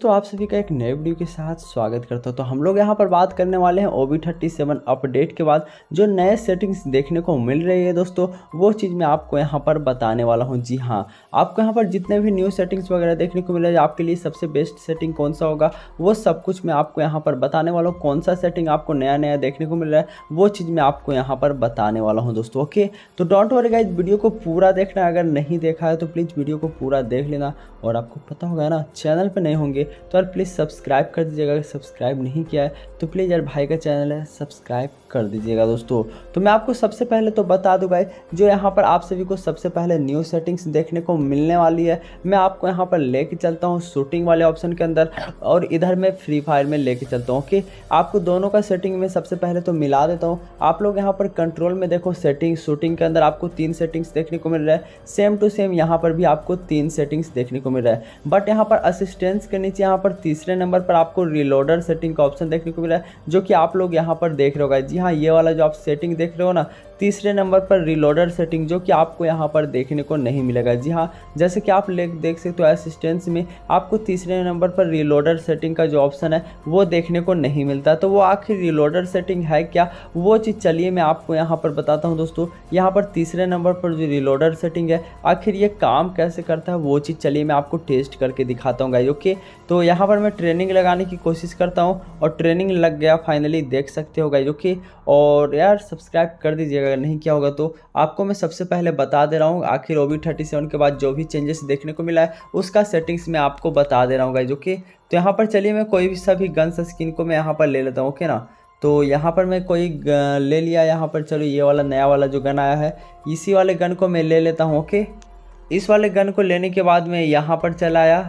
तो आप सभी का एक नए वीडियो के साथ स्वागत करता हूँ तो हम लोग यहाँ पर बात करने वाले हैं O B thirty seven update के बाद जो नए सेटिंग्स देखने को मिल रही है दोस्तों वो चीज़ मैं आपको यहाँ पर बताने वाला हूँ जी हाँ आपको यहाँ पर जितने भी न्यू सेटिंग्स वगैरह देखने को मिल रही है आपके लिए सबसे बेस्ट सेटिंग कौन सा होगा वो सब कुछ मैं आपको यहाँ पर बताने वाला हूँ कौन सा सेटिंग आपको नया नया देखने को मिल रहा है वो चीज़ मैं आपको यहाँ पर बताने वाला हूँ दोस्तों ओके तो डोंट वरी गाइज वीडियो को पूरा देखना अगर नहीं देखा है तो प्लीज़ वीडियो को पूरा देख लेना और आपको पता होगा ना चैनल पर नहीं होंगे सके तो यार प्लीज़ सब्सक्राइब कर दीजिएगा अगर सब्सक्राइब नहीं किया है तो प्लीज़ यार भाई का चैनल है सब्सक्राइब कर दीजिएगा दोस्तों तो मैं आपको सबसे पहले तो बता दूँ भाई जो यहाँ पर आप सभी को सबसे पहले न्यू सेटिंग्स देखने को मिलने वाली है मैं आपको यहाँ पर ले चलता हूँ शूटिंग वाले ऑप्शन के अंदर और इधर मैं फ्री फायर में ले चलता हूँ कि आपको दोनों का सेटिंग में सबसे पहले तो मिला देता हूँ आप लोग यहाँ पर कंट्रोल में देखो सेटिंग शूटिंग के अंदर आपको तीन सेटिंग्स देखने को मिल रहा है सेम टू सेम यहाँ पर भी आपको तीन सेटिंग्स देखने को मिल रहा है बट यहाँ पर असिस्टेंस के नीचे यहाँ पर तीसरे नंबर पर आपको रिलोडर सेटिंग का ऑप्शन देखने को मिला है जो कि आप लोग यहाँ पर देख रहे हो जी हाँ ये वाला जो आप सेटिंग देख रहे हो ना तीसरे नंबर पर रिलोडर सेटिंग जो कि आपको यहाँ पर देखने को नहीं मिलेगा जी हाँ जैसे कि आप ले देख सकते हो असिस्टेंस में आपको तीसरे नंबर पर रिलोडर सेटिंग का जो ऑप्शन है वो देखने को नहीं मिलता तो वो आखिर रिलोडर सेटिंग है क्या वो चीज़ चलिए मैं आपको यहाँ पर बताता हूँ दोस्तों यहाँ पर तीसरे नंबर पर जो रिलोडर सेटिंग है आखिर ये काम कैसे करता है वो चीज़ चलिए मैं आपको टेस्ट करके दिखाता हूँ गाई ओके तो यहाँ पर मैं ट्रेनिंग लगाने की कोशिश करता हूँ और ट्रेनिंग लग गया फाइनली देख सकते हो गाइज ओके और यार सब्सक्राइब कर दीजिएगा अगर नहीं किया होगा तो आपको मैं सबसे पहले बता दे रहा हूँ आखिर ओ थर्टी सेवन के बाद जो भी चेंजेस देखने को मिला है उसका सेटिंग्स मैं आपको बता दे रहा हूँ जो कि तो यहाँ पर चलिए मैं कोई भी सभी गन्स स्किन को मैं यहाँ पर ले लेता हूँ ओके ना तो यहाँ पर मैं कोई ले लिया यहाँ पर चलो ये वाला नया वाला जो गन आया है इसी वाले गन को मैं ले लेता हूँ ओके इस वाले गन को लेने के बाद मैं यहाँ पर चला आया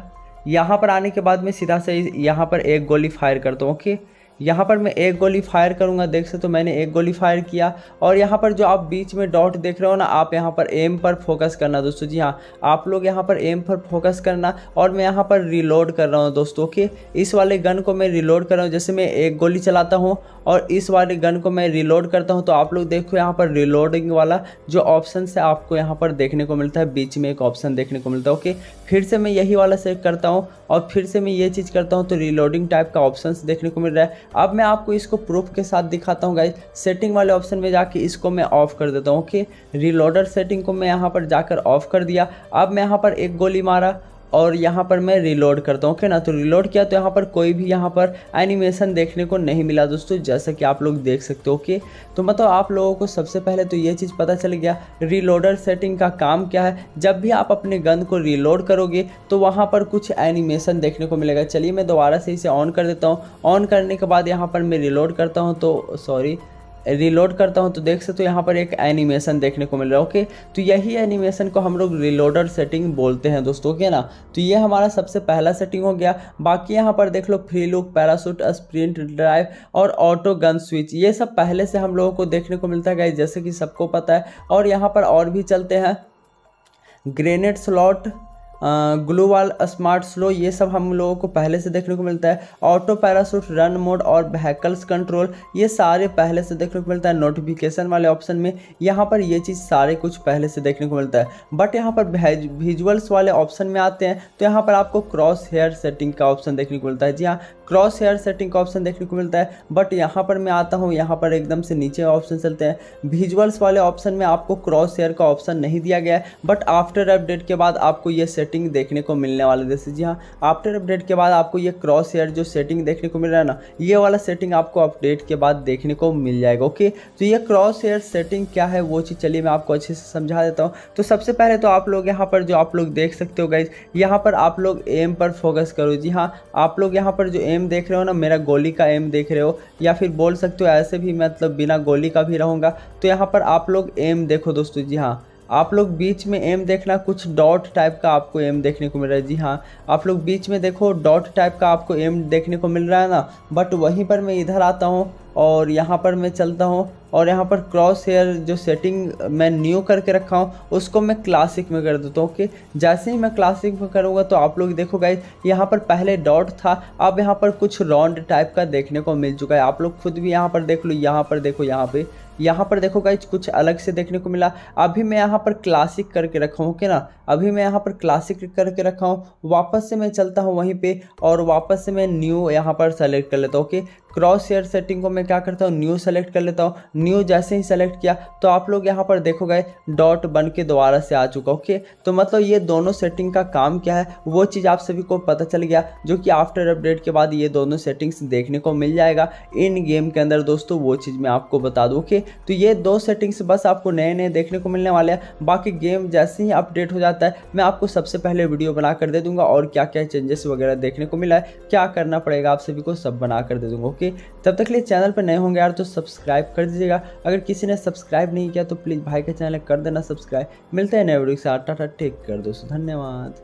यहाँ पर आने के बाद मैं सीधा से यहाँ पर एक गोली फायर करता हूँ ओके यहाँ पर मैं एक गोली फायर करूँगा देख सकते हो तो मैंने एक गोली फायर किया और यहाँ पर जो आप बीच में डॉट देख रहे हो ना आप यहाँ पर एम पर फोकस करना दोस्तों जी हाँ आप लोग यहाँ पर एम पर फोकस करना और मैं यहाँ पर रिलोड कर रहा हूँ दोस्तों ओके इस वाले गन को मैं रिलोड कर रहा हूँ जैसे मैं एक गोली चलाता हूँ और इस वाले गन को मैं रिलोड करता हूँ तो आप लोग देखो यहाँ पर रिलोडिंग वाला जो ऑप्शन है आपको यहाँ पर देखने को मिलता है बीच में एक ऑप्शन देखने को मिलता है ओके फिर से मैं यही वाला सेलेक्ट करता हूँ और फिर से मैं ये चीज़ करता हूँ तो रिलोडिंग टाइप का ऑप्शन देखने को मिल रहा है अब मैं आपको इसको प्रूफ के साथ दिखाता हूँ गाइज सेटिंग वाले ऑप्शन में जाके इसको मैं ऑफ कर देता हूँ ओके रिलोडर सेटिंग को मैं यहाँ पर जाकर ऑफ कर दिया अब मैं यहाँ पर एक गोली मारा और यहाँ पर मैं रिलोड करता हूँ ओके ना तो रिलोड किया तो यहाँ पर कोई भी यहाँ पर एनिमेशन देखने को नहीं मिला दोस्तों जैसा कि आप लोग देख सकते हो ओके तो मतलब आप लोगों को सबसे पहले तो ये चीज़ पता चल गया रिलोडर सेटिंग का काम क्या है जब भी आप अपने गन को रिलोड करोगे तो वहाँ पर कुछ एनिमेशन देखने को मिलेगा चलिए मैं दोबारा से इसे ऑन कर देता हूँ ऑन करने के बाद यहाँ पर मैं रिलोड करता हूँ तो सॉरी रिलोड करता हूँ तो देख सकते हो यहाँ पर एक एनिमेशन देखने को मिल रहा है ओके तो यही एनिमेशन को हम लोग रिलोडर सेटिंग बोलते हैं दोस्तों ओके ना तो ये हमारा सबसे पहला सेटिंग हो गया बाकी यहाँ पर देख लो free look parachute sprint drive और ऑटो गन स्विच ये सब पहले से हम लोगों को देखने को मिलता है जैसे कि सबको पता है और यहाँ पर और भी चलते हैं grenade slot global smart slow ये सब हम लोगों को पहले से देखने को मिलता है ऑटो पैरासूट रन मोड और व्हीकल्स कंट्रोल ये सारे पहले से देखने को मिलता है नोटिफिकेशन वाले ऑप्शन में यहाँ पर ये चीज़ सारे कुछ पहले से देखने को मिलता है बट यहाँ पर विजुअल्स वाले ऑप्शन में आते हैं तो यहाँ पर आपको क्रॉस हेयर सेटिंग का ऑप्शन देखने को मिलता है जी हाँ क्रॉस हेयर सेटिंग का ऑप्शन देखने को मिलता है बट यहाँ पर मैं आता हूँ यहाँ पर एकदम से नीचे ऑप्शन चलते हैं विजुअल्स वाले ऑप्शन में आपको क्रॉस हेयर का ऑप्शन नहीं दिया गया है बट आफ्टर अपडेट के बाद आपको ये सेट सेटिंग देखने को मिलने वाले जैसे जी हाँ आफ्टर अपडेट के बाद आपको ये क्रॉस हेयर जो सेटिंग देखने को मिल रहा है ना ये वाला सेटिंग आपको अपडेट के बाद देखने को मिल जाएगा ओके तो ये क्रॉस हेयर सेटिंग क्या है वो चीज़ चलिए मैं आपको अच्छे से समझा देता हूँ तो सबसे पहले तो आप लोग यहाँ पर जो आप लोग देख सकते हो गाइज यहाँ पर आप लोग एम पर फोकस करो जी हाँ आप लोग यहाँ पर जो एम देख रहे हो ना मेरा गोली का एम देख रहे हो या फिर बोल सकते हो ऐसे भी मतलब बिना गोली का भी रहूँगा तो यहाँ पर आप लोग एम देखो दोस्तों जी हाँ आप लोग बीच में एम देखना कुछ डॉट टाइप का आपको एम देखने को मिल रहा है जी हाँ आप लोग बीच में देखो डॉट टाइप का आपको एम देखने को मिल रहा है ना बट वहीं पर मैं इधर आता हूँ और यहाँ पर मैं चलता हूँ और यहाँ पर क्रॉस हेयर जो सेटिंग मैं न्यू करके रखा हूँ उसको मैं क्लासिक में कर देता हूँ ओके जैसे ही मैं क्लासिक में करूँगा तो आप लोग देखो गाइज यहाँ पर पहले डॉट था अब यहाँ पर कुछ राउंड टाइप का देखने को मिल चुका है आप लोग खुद भी यहाँ पर देख लो यहाँ पर देखो यहाँ पर यहाँ पर देखो गाइज कुछ अलग से देखने को मिला अभी मैं यहाँ पर क्लासिक करके रखा हूँ ओके ना अभी मैं यहाँ पर क्लासिक करके रखा हूँ वापस से मैं चलता हूँ वहीं पे और वापस से मैं न्यू यहाँ पर सेलेक्ट कर लेता हूँ ओके क्रॉस हेयर सेटिंग को मैं क्या करता हूँ न्यू सेलेक्ट कर लेता हूँ न्यू जैसे ही सेलेक्ट किया तो आप लोग यहाँ पर देखोगे डॉट बन के दोबारा से आ चुका ओके तो मतलब ये दोनों सेटिंग का काम क्या है वो चीज़ आप सभी को पता चल गया जो कि आफ्टर अपडेट के बाद ये दोनों सेटिंग्स देखने को मिल जाएगा इन गेम के अंदर दोस्तों वो चीज़ मैं आपको बता दूँ ओके तो ये दो सेटिंग्स बस आपको नए नए देखने को मिलने वाले हैं बाकी गेम जैसे ही अपडेट हो जाता है मैं आपको सबसे पहले वीडियो बना कर दे दूंगा और क्या क्या चेंजेस वगैरह देखने को मिला है क्या करना पड़ेगा आप सभी को सब बना कर दे दूंगा ओके तब तक लिए चैनल पर नए होंगे यार तो सब्सक्राइब कर दीजिएगा अगर किसी ने सब्सक्राइब नहीं किया तो प्लीज़ भाई का चैनल कर देना सब्सक्राइब मिलते हैं नए वीडियो के साथ टाटा टेक कर दोस्तों धन्यवाद